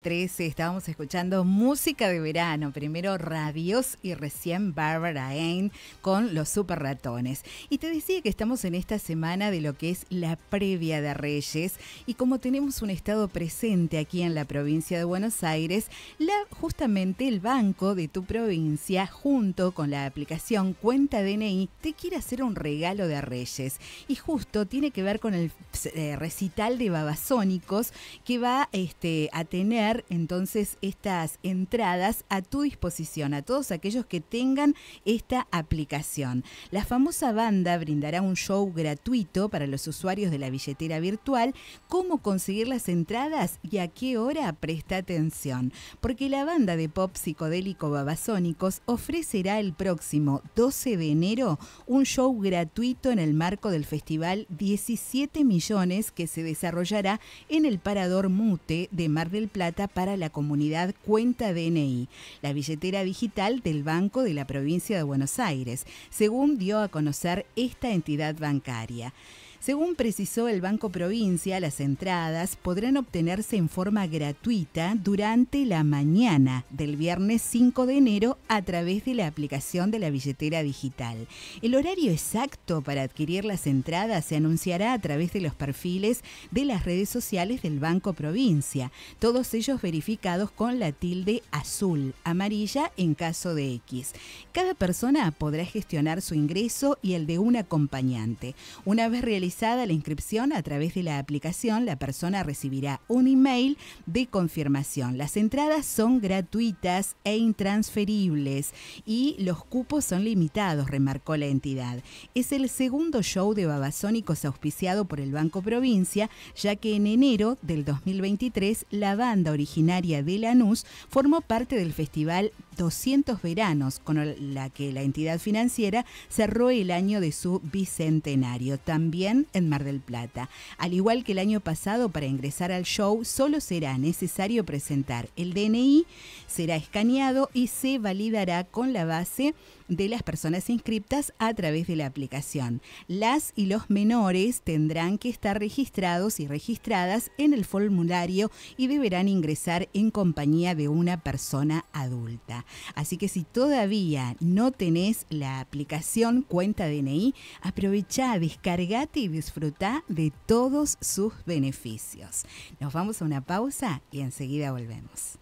13 estábamos escuchando música de verano, primero Radios y recién Barbara Ain con los Super Ratones. Y te decía que estamos en esta semana de lo que es la previa de Reyes y como tenemos un estado presente aquí en la provincia de Buenos Aires, la, justamente el banco de tu provincia junto con la aplicación Cuenta DNI te quiere hacer un regalo de Reyes y justo tiene que ver con el eh, recital de Babasónicos que va este, a tener entonces estas entradas a tu disposición, a todos aquellos que tengan esta aplicación. La famosa banda brindará un show gratuito para los usuarios de la billetera virtual. ¿Cómo conseguir las entradas y a qué hora? Presta atención, porque la banda de pop psicodélico Babasónicos ofrecerá el próximo 12 de enero un show gratuito en el marco del Festival 17 Millones que se desarrollará en el Parador Mute de Mar del Plata para la comunidad Cuenta DNI, la billetera digital del Banco de la Provincia de Buenos Aires, según dio a conocer esta entidad bancaria. Según precisó el Banco Provincia, las entradas podrán obtenerse en forma gratuita durante la mañana del viernes 5 de enero a través de la aplicación de la billetera digital. El horario exacto para adquirir las entradas se anunciará a través de los perfiles de las redes sociales del Banco Provincia, todos ellos verificados con la tilde azul, amarilla en caso de X. Cada persona podrá gestionar su ingreso y el de un acompañante. Una vez realizado la inscripción a través de la aplicación, la persona recibirá un email de confirmación. Las entradas son gratuitas e intransferibles y los cupos son limitados, remarcó la entidad. Es el segundo show de Babasónicos auspiciado por el Banco Provincia, ya que en enero del 2023 la banda originaria de Lanús formó parte del festival 200 Veranos, con la que la entidad financiera cerró el año de su bicentenario. También en Mar del Plata. Al igual que el año pasado, para ingresar al show solo será necesario presentar el DNI, será escaneado y se validará con la base de las personas inscriptas a través de la aplicación. Las y los menores tendrán que estar registrados y registradas en el formulario y deberán ingresar en compañía de una persona adulta. Así que si todavía no tenés la aplicación Cuenta DNI, aprovecha, descargate y disfruta de todos sus beneficios. Nos vamos a una pausa y enseguida volvemos.